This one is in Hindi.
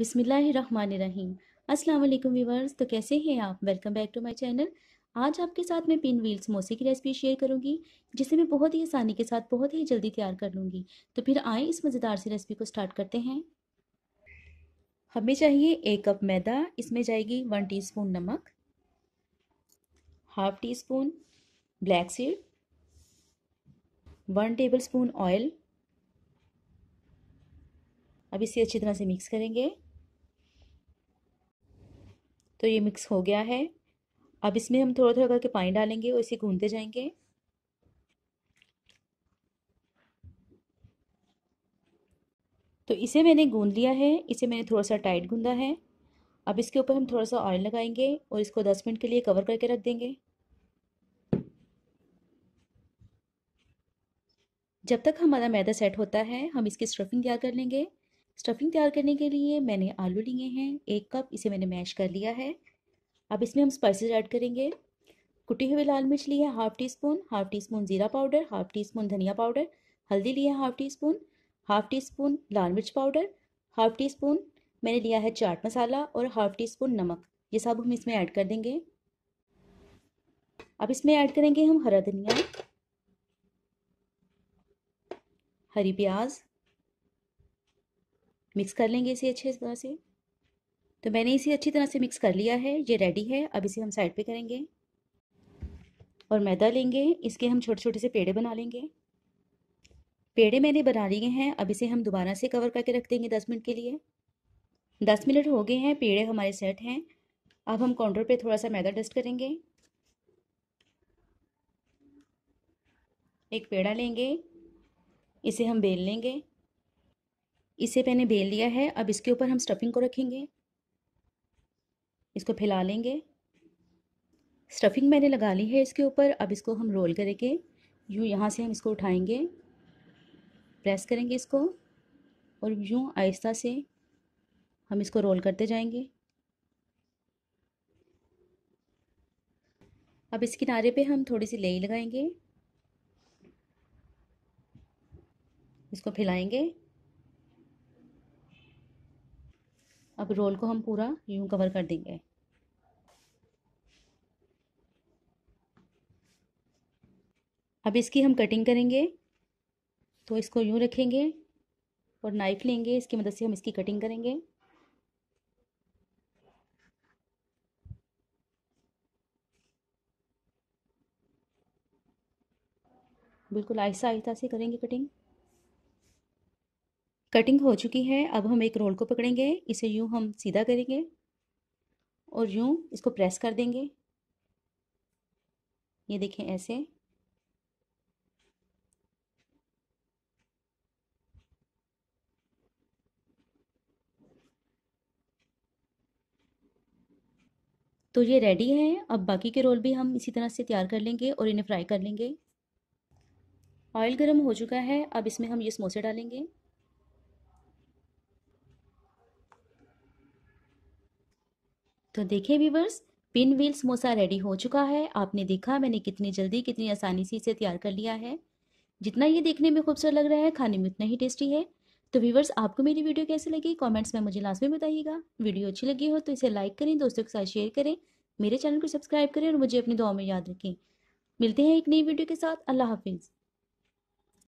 बिसमीम अस्सलाम वालेकुम तो कैसे हैं आप welcome back to my channel आज आपके साथ मैं पिन व्हील्स समोसे की रेसिपी शेयर करूंगी जिसे मैं बहुत ही आसानी के साथ बहुत ही जल्दी तैयार कर लूँगी तो फिर आए इस मज़ेदार सी रेसिपी को स्टार्ट करते हैं हमें चाहिए एक कप मैदा इसमें जाएगी वन स्पून नमक half tea spoon black seed one table spoon oil अब इसे अच्छी तरह से मिक्स करेंगे तो ये मिक्स हो गया है अब इसमें हम थोड़ा थोड़ा करके पानी डालेंगे और इसे घूमते जाएंगे तो इसे मैंने गूंद लिया है इसे मैंने थोड़ा सा टाइट गूंदा है अब इसके ऊपर हम थोड़ा सा ऑयल लगाएंगे और इसको दस मिनट के लिए कवर करके रख देंगे जब तक हमारा मैदा सेट होता है हम इसकी स्टफिंग तैयार कर लेंगे स्टफिंग तैयार करने के लिए मैंने आलू लिए हैं एक कप इसे मैंने मैश कर लिया है अब इसमें हम स्पाइसेस ऐड करेंगे कुटे हुए लाल मिर्च ली है half tea spoon half tea spoon ज़ीरा पाउडर हाफ़ टी स्पून धनिया पाउडर हल्दी लिए है half tea spoon half tea spoon लाल मिर्च पाउडर हाफ़ टी स्पून मैंने लिया है चाट मसाला और हाफ़ टी स्पून नमक ये सब हम इसमें ऐड कर देंगे अब इसमें ऐड करेंगे हम हरा धनिया हरी प्याज़ मिक्स कर लेंगे इसे अच्छे तरह से तो मैंने इसे अच्छी तरह से मिक्स कर लिया है ये रेडी है अब इसे हम साइड पे करेंगे और मैदा लेंगे इसके हम छोटे छोटे से पेड़े बना लेंगे पेड़े मैंने बना लिए हैं अब इसे हम दोबारा से कवर करके रख देंगे दस मिनट के लिए दस मिनट हो गए हैं पेड़े हमारे सेट हैं अब हम काउंटर पर थोड़ा सा मैदा डस्ट करेंगे एक पेड़ा लेंगे इसे हम बेल लेंगे इसे मैंने बेल लिया है अब इसके ऊपर हम स्टफिंग को रखेंगे इसको फैला लेंगे स्टफिंग मैंने लगा ली है इसके ऊपर अब इसको हम रोल करेंगे यूँ यहाँ से हम इसको उठाएंगे प्रेस करेंगे इसको और यूँ आहिस्ता से हम इसको रोल करते जाएंगे अब इस किनारे पे हम थोड़ी सी लेई लगाएंगे इसको फैलाएंगे अब रोल को हम पूरा यूं कवर कर देंगे अब इसकी हम कटिंग करेंगे तो इसको यूं रखेंगे और नाइफ़ लेंगे इसकी मदद से हम इसकी कटिंग करेंगे बिल्कुल आहिस्ता आहिस्ता से करेंगे कटिंग कटिंग हो चुकी है अब हम एक रोल को पकड़ेंगे इसे यूँ हम सीधा करेंगे और यूँ इसको प्रेस कर देंगे ये देखें ऐसे तो ये रेडी है अब बाकी के रोल भी हम इसी तरह से तैयार कर लेंगे और इन्हें फ्राई कर लेंगे ऑयल गर्म हो चुका है अब इसमें हम ये समोसे डालेंगे तो देखिए viewers pinwheel samosa ready हो चुका है आपने देखा मैंने कितनी जल्दी कितनी आसानी से इसे तैयार कर लिया है जितना ये देखने में खूबसूरत लग रहा है खाने में उतना ही टेस्टी है तो व्यूवर्स आपको मेरी वीडियो कैसी लगी कमेंट्स में मुझे लास्ट में बताइएगा वीडियो अच्छी लगी हो तो इसे लाइक करें दोस्तों के साथ शेयर करें मेरे चैनल को सब्सक्राइब करें और मुझे अपनी दुआ में याद रखें मिलते हैं एक नई वीडियो के साथ अल्लाह हाफिज़